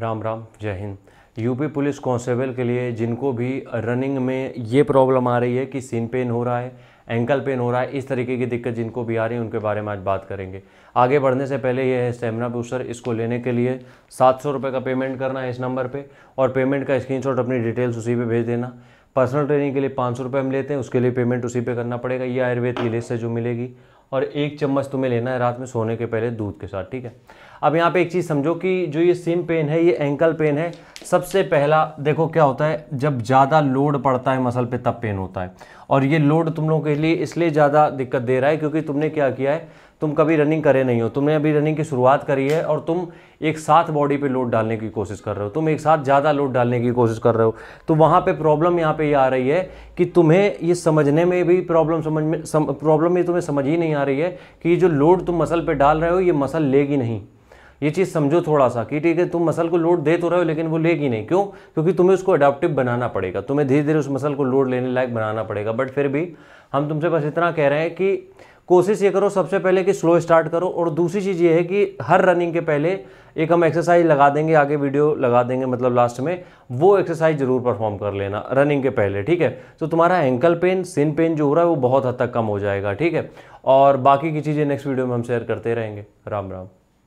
राम राम जय Hind UP police constable के लिए जिनको भी रनिंग में ये प्रॉब्लम आ रही है कि सीन पेन हो रहा है एंकल पेन हो रहा है इस तरीके की दिक्कत जिनको भी आ रही है उनके बारे में आज बात करेंगे आगे बढ़ने से पहले यह है स्टेमिना बूस्टर इसको लेने के लिए सात सौ रुपये का पेमेंट करना है इस नंबर पर और पेमेंट का स्क्रीनशॉट अपनी डिटेल्स उसी पर भेज देना पर्सनल ट्रेनिंग के लिए पाँच सौ रुपये हम लेते हैं उसके लिए पेमेंट उसी पे करना पड़ेगा ये आयुर्वेद की लिस्ट है जो मिलेगी और एक चम्मच तुम्हें लेना है रात में सोने के पहले दूध के साथ ठीक है अब यहाँ पे एक चीज़ समझो कि जो ये सिम पेन है ये एंकल पेन है सबसे पहला देखो क्या होता है जब ज़्यादा लोड पड़ता है मसल पे तब पेन होता है और ये लोड तुम लोगों के लिए इसलिए ज़्यादा दिक्कत दे रहा है क्योंकि तुमने क्या किया है तुम कभी रनिंग करे नहीं हो तुमने अभी रनिंग की शुरुआत करी है और तुम एक साथ बॉडी पे लोड डालने की कोशिश कर रहे हो तुम एक साथ ज़्यादा लोड डालने की कोशिश कर रहे हो तो वहाँ पे प्रॉब्लम यहाँ पे ये यह आ रही है कि तुम्हें ये समझने में भी प्रॉब्लम समझ में सम, प्रॉब्लम ये तुम्हें समझ ही नहीं आ रही है कि जो लोड तुम मसल पर डाल रहे हो ये मसल लेगी नहीं ये चीज़ समझो थोड़ा सा कि ठीक है तुम मसल को लोड दे तो रहे हो लेकिन वो लेगी नहीं क्यों क्योंकि तुम्हें उसको अडाप्टिव बनाना पड़ेगा तुम्हें धीरे धीरे उस मसल को लोड लेने लायक बनाना पड़ेगा बट फिर भी हम तुमसे बस इतना कह रहे हैं कि कोशिश ये करो सबसे पहले कि स्लो स्टार्ट करो और दूसरी चीज़ ये है कि हर रनिंग के पहले एक हम एक्सरसाइज लगा देंगे आगे वीडियो लगा देंगे मतलब लास्ट में वो एक्सरसाइज ज़रूर परफॉर्म कर लेना रनिंग के पहले ठीक है तो तुम्हारा एंकल पेन सिन पेन जो हो रहा है वो बहुत हद तक कम हो जाएगा ठीक है और बाकी की चीज़ें नेक्स्ट वीडियो में हम शेयर करते रहेंगे राम राम